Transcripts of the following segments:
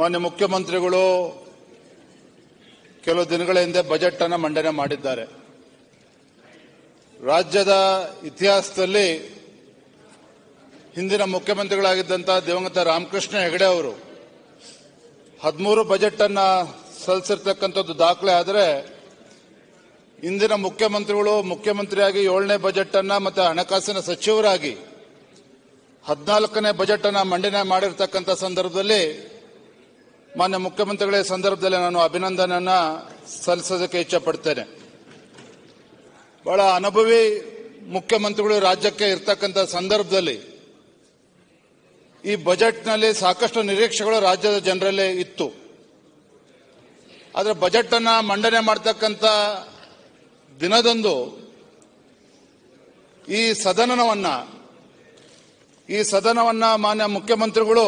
ಮಾನ್ಯ ಮುಖ್ಯಮಂತ್ರಿಗಳು ಕೆಲವು ದಿನಗಳ ಹಿಂದೆ ಬಜೆಟ್ ಅನ್ನು ಮಂಡನೆ ಮಾಡಿದ್ದಾರೆ ರಾಜ್ಯದ ಇತಿಹಾಸದಲ್ಲಿ ಹಿಂದಿನ ಮುಖ್ಯಮಂತ್ರಿಗಳಾಗಿದ್ದಂಥ ದಿವಂಗತ ರಾಮಕೃಷ್ಣ ಹೆಗಡೆ ಅವರು ಹದಿಮೂರು ಬಜೆಟ್ ಅನ್ನ ಸಲ್ಲಿಸಿರ್ತಕ್ಕಂಥದ್ದು ದಾಖಲೆ ಆದರೆ ಇಂದಿನ ಮುಖ್ಯಮಂತ್ರಿಗಳು ಮುಖ್ಯಮಂತ್ರಿಯಾಗಿ ಏಳನೇ ಬಜೆಟ್ ಅನ್ನ ಮತ್ತೆ ಹಣಕಾಸಿನ ಸಚಿವರಾಗಿ ಹದಿನಾಲ್ಕನೇ ಬಜೆಟ್ ಅನ್ನ ಮಂಡನೆ ಮಾಡಿರ್ತಕ್ಕಂಥ ಸಂದರ್ಭದಲ್ಲಿ ಮಾನ್ಯ ಮುಖ್ಯಮಂತ್ರಿಗಳ ಸಂದರ್ಭದಲ್ಲಿ ನಾನು ಅಭಿನಂದನೆಯನ್ನ ಸಲ್ಲಿಸೋದಕ್ಕೆ ಇಚ್ಛೆ ಪಡ್ತೇನೆ ಬಹಳ ಅನುಭವಿ ಮುಖ್ಯಮಂತ್ರಿಗಳು ರಾಜ್ಯಕ್ಕೆ ಇರ್ತಕ್ಕಂಥ ಸಂದರ್ಭದಲ್ಲಿ ಈ ಬಜೆಟ್ನಲ್ಲಿ ಸಾಕಷ್ಟು ನಿರೀಕ್ಷೆಗಳು ರಾಜ್ಯದ ಜನರಲ್ಲೇ ಇತ್ತು ಆದರೆ ಅನ್ನ ಮಂಡನೆ ಮಾಡತಕ್ಕಂಥ ದಿನದಂದು ಈ ಸದನವನ್ನ ಈ ಸದನವನ್ನು ಮಾನ್ಯ ಮುಖ್ಯಮಂತ್ರಿಗಳು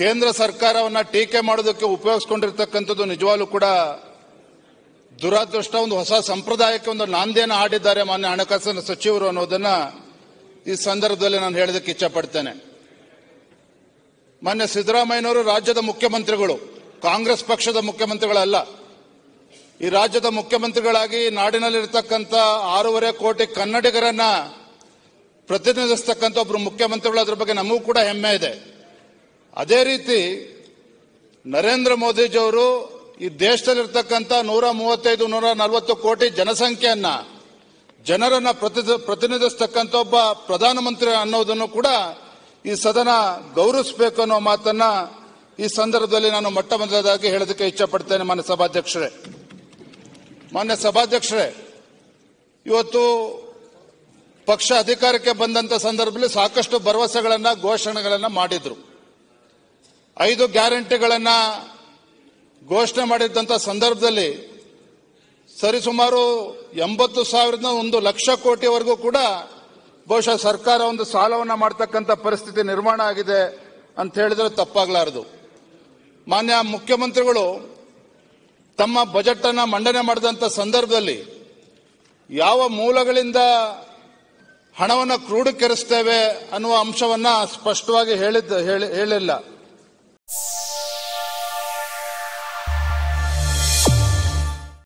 ಕೇಂದ್ರ ಸರ್ಕಾರವನ್ನ ಟೀಕೆ ಮಾಡೋದಕ್ಕೆ ಉಪಯೋಗಿಸ್ಕೊಂಡಿರ್ತಕ್ಕಂಥದ್ದು ನಿಜವಾಗ್ಲೂ ಕೂಡ ದುರಾದೃಷ್ಟ ಒಂದು ಹೊಸ ಸಂಪ್ರದಾಯಕ್ಕೆ ಒಂದು ನಾಂದಿಯನ್ನು ಹಾಡಿದ್ದಾರೆ ಮಾನ್ಯ ಹಣಕಾಸಿನ ಸಚಿವರು ಅನ್ನೋದನ್ನ ಈ ಸಂದರ್ಭದಲ್ಲಿ ನಾನು ಹೇಳೋದಕ್ಕೆ ಇಚ್ಛಪಡ್ತೇನೆ ಮಾನ್ಯ ಸಿದ್ದರಾಮಯ್ಯನವರು ರಾಜ್ಯದ ಮುಖ್ಯಮಂತ್ರಿಗಳು ಕಾಂಗ್ರೆಸ್ ಪಕ್ಷದ ಮುಖ್ಯಮಂತ್ರಿಗಳಲ್ಲ ಈ ರಾಜ್ಯದ ಮುಖ್ಯಮಂತ್ರಿಗಳಾಗಿ ನಾಡಿನಲ್ಲಿರ್ತಕ್ಕಂಥ ಆರೂವರೆ ಕೋಟಿ ಕನ್ನಡಿಗರನ್ನ ಪ್ರತಿನಿಧಿಸ್ತಕ್ಕಂಥ ಒಬ್ಬರು ಮುಖ್ಯಮಂತ್ರಿಗಳು ಅದ್ರ ಬಗ್ಗೆ ನಮಗೂ ಕೂಡ ಹೆಮ್ಮೆ ಇದೆ ಅದೇ ರೀತಿ ನರೇಂದ್ರ ಮೋದಿಜಿಯವರು ಈ ದೇಶದಲ್ಲಿರ್ತಕ್ಕಂಥ ನೂರ ಮೂವತ್ತೈದು ನೂರ ನಲವತ್ತು ಕೋಟಿ ಜನಸಂಖ್ಯೆಯನ್ನ ಜನರನ್ನ ಪ್ರತಿ ಪ್ರತಿನಿಧಿಸ್ತಕ್ಕಂಥ ಒಬ್ಬ ಪ್ರಧಾನಮಂತ್ರಿ ಅನ್ನೋದನ್ನು ಕೂಡ ಈ ಸದನ ಗೌರವಿಸಬೇಕು ಅನ್ನೋ ಮಾತನ್ನ ಈ ಸಂದರ್ಭದಲ್ಲಿ ನಾನು ಮೊಟ್ಟ ಮೊದಲಾಗಿ ಹೇಳೋದಕ್ಕೆ ಇಚ್ಛಪಡ್ತೇನೆ ಮಾನ್ಯ ಸಭಾಧ್ಯಕ್ಷರೇ ಮಾನ್ಯ ಸಭಾಧ್ಯಕ್ಷರೇ ಇವತ್ತು ಪಕ್ಷ ಅಧಿಕಾರಕ್ಕೆ ಬಂದಂಥ ಸಂದರ್ಭದಲ್ಲಿ ಸಾಕಷ್ಟು ಭರವಸೆಗಳನ್ನು ಘೋಷಣೆಗಳನ್ನು ಮಾಡಿದ್ರು ಐದು ಗ್ಯಾರಂಟಿಗಳನ್ನು ಘೋಷಣೆ ಮಾಡಿದ್ದಂಥ ಸಂದರ್ಭದಲ್ಲಿ ಸರಿಸುಮಾರು ಎಂಬತ್ತು ಸಾವಿರದ ಒಂದು ಲಕ್ಷ ಕೋಟಿವರೆಗೂ ಕೂಡ ಬಹುಶಃ ಸರ್ಕಾರ ಒಂದು ಸಾಲವನ್ನು ಮಾಡ್ತಕ್ಕಂಥ ಪರಿಸ್ಥಿತಿ ನಿರ್ಮಾಣ ಆಗಿದೆ ಅಂತ ಹೇಳಿದ್ರೆ ತಪ್ಪಾಗಲಾರದು ಮಾನ್ಯ ಮುಖ್ಯಮಂತ್ರಿಗಳು ತಮ್ಮ ಬಜೆಟನ್ನು ಮಂಡನೆ ಮಾಡಿದಂಥ ಸಂದರ್ಭದಲ್ಲಿ ಯಾವ ಮೂಲಗಳಿಂದ ಹಣವನ್ನು ಕ್ರೋಢೀಕರಿಸ್ತೇವೆ ಅನ್ನುವ ಅಂಶವನ್ನು ಸ್ಪಷ್ಟವಾಗಿ ಹೇಳಿದ್ದ ಹೇಳಿಲ್ಲ